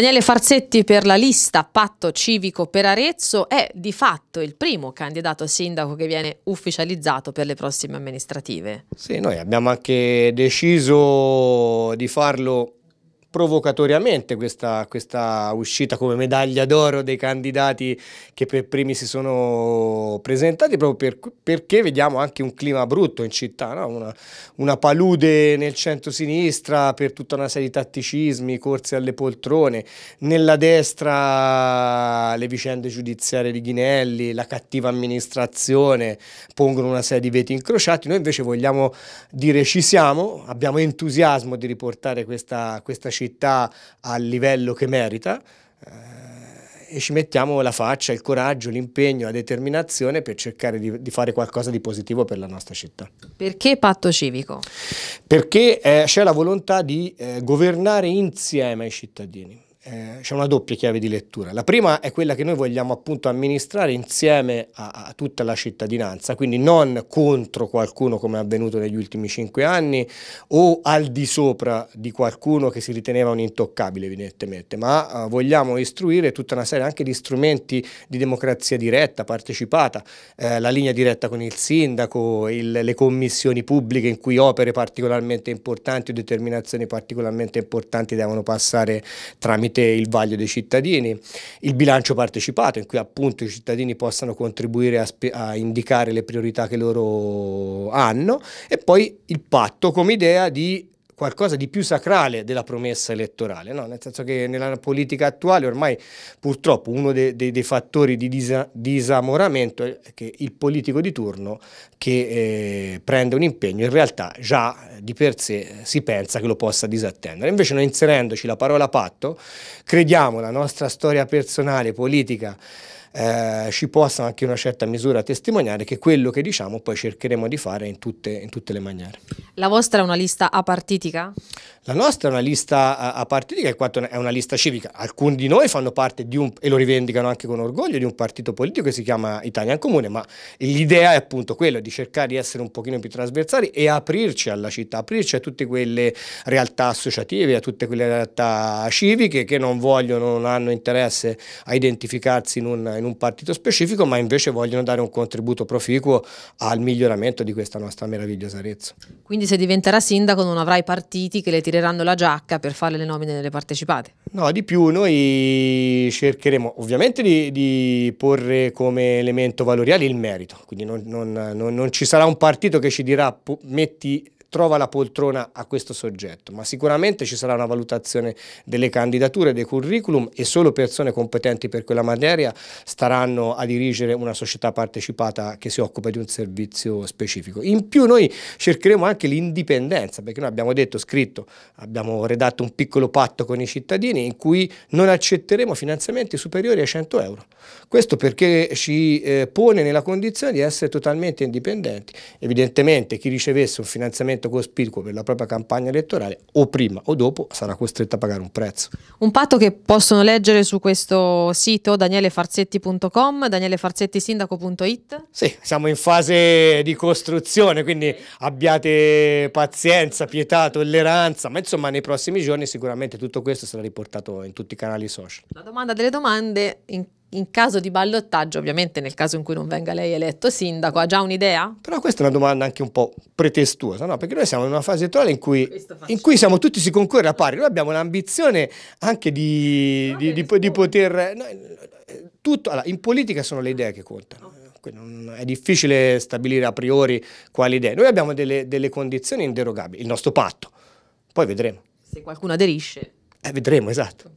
Daniele Farzetti per la lista Patto Civico per Arezzo è di fatto il primo candidato a sindaco che viene ufficializzato per le prossime amministrative. Sì, noi abbiamo anche deciso di farlo provocatoriamente questa, questa uscita come medaglia d'oro dei candidati che per primi si sono presentati, proprio per, perché vediamo anche un clima brutto in città, no? una, una, palude nel centro-sinistra per tutta una serie di tatticismi, corse alle poltrone, nella destra le vicende giudiziarie di Ghinelli, la cattiva amministrazione, pongono una serie di veti incrociati, noi invece vogliamo dire ci siamo, abbiamo entusiasmo di riportare questa, questa città città al livello che merita eh, e ci mettiamo la faccia, il coraggio, l'impegno, la determinazione per cercare di, di, fare qualcosa di positivo per la nostra città. Perché patto civico? Perché eh, c'è la volontà di eh, governare insieme ai cittadini. Eh, c'è una doppia chiave di lettura. La prima è quella che noi vogliamo appunto amministrare insieme a, a tutta la cittadinanza, quindi non contro qualcuno come è avvenuto negli ultimi cinque anni o al di sopra di qualcuno che si riteneva un intoccabile evidentemente, ma eh, vogliamo istruire tutta una serie anche di strumenti di democrazia diretta, partecipata, eh, la linea diretta con il sindaco, il, le commissioni pubbliche in cui opere particolarmente importanti o determinazioni particolarmente importanti devono passare tramite sicuramente il vaglio dei cittadini, il bilancio partecipato in cui appunto i cittadini possano contribuire a, a indicare le priorità che loro hanno e poi il patto come idea di qualcosa di più sacrale della promessa elettorale, no? nel senso che nella politica attuale ormai purtroppo uno dei, dei, dei fattori di disa, disamoramento è che il politico di turno che eh, prende un impegno in realtà già eh, di per sé eh, si pensa che lo possa disattendere. Invece noi inserendoci la parola patto, crediamo la nostra storia personale, politica, eh, ci possa anche in una certa misura testimoniare che quello che diciamo poi cercheremo di fare in tutte, in tutte le maniere. La vostra è una lista apartitica? La nostra è una lista apartitica, è una lista civica. Alcuni di noi fanno parte di un, e lo rivendicano anche con orgoglio, di un partito politico che si chiama Italian Comune, ma l'idea è appunto quella di cercare di essere un pochino più trasversali e aprirci alla città, aprirci a tutte quelle realtà associative, a tutte quelle realtà civiche che non vogliono, non hanno interesse a identificarsi in un, in un partito specifico, ma invece vogliono dare un contributo proficuo al miglioramento di questa nostra meravigliosa Arezzo. Quindi se diventerà sindaco non avrai partiti che le tireranno tireranno la giacca per fare le nomine delle partecipate. No, di più noi cercheremo ovviamente di, di porre come elemento valoriale il merito, quindi non, non, non, non ci sarà un partito che ci dirà metti trova la poltrona a questo soggetto, ma sicuramente ci sarà una valutazione delle candidature, dei curriculum e solo persone competenti per quella materia staranno a dirigere una società partecipata che si occupa di un servizio specifico. In più noi cercheremo anche l'indipendenza, perché noi abbiamo detto, scritto, abbiamo redatto un piccolo patto con i cittadini in cui non accetteremo finanziamenti superiori a 100 euro. Questo perché ci eh, pone nella condizione di essere totalmente indipendenti. Evidentemente chi ricevesse un finanziamento progetto cospicuo per la propria campagna elettorale, o prima o dopo sarà costretto a pagare un prezzo. Un patto che possono leggere su questo sito danielefarzetti.com, danielefarzettisindaco.it. Sì, siamo in fase di costruzione, quindi abbiate pazienza, pietà, tolleranza, ma insomma nei prossimi giorni sicuramente tutto questo sarà riportato in tutti i canali social. La domanda delle domande, in in caso di ballottaggio, ovviamente nel caso in cui non venga lei eletto sindaco, ha già un'idea? Però questa è una domanda anche un po' pretestuosa, no? perché noi siamo in una fase elettorale in cui, in cui siamo tutti si concorre a pari, noi abbiamo l'ambizione anche di, di, di, di poter... No, tutto, allora, in politica sono le idee che contano. Eh, è difficile stabilire a priori quali idee. Noi abbiamo delle, delle, condizioni inderogabili, il nostro patto, poi vedremo. Se qualcuno aderisce. Eh, vedremo, esatto.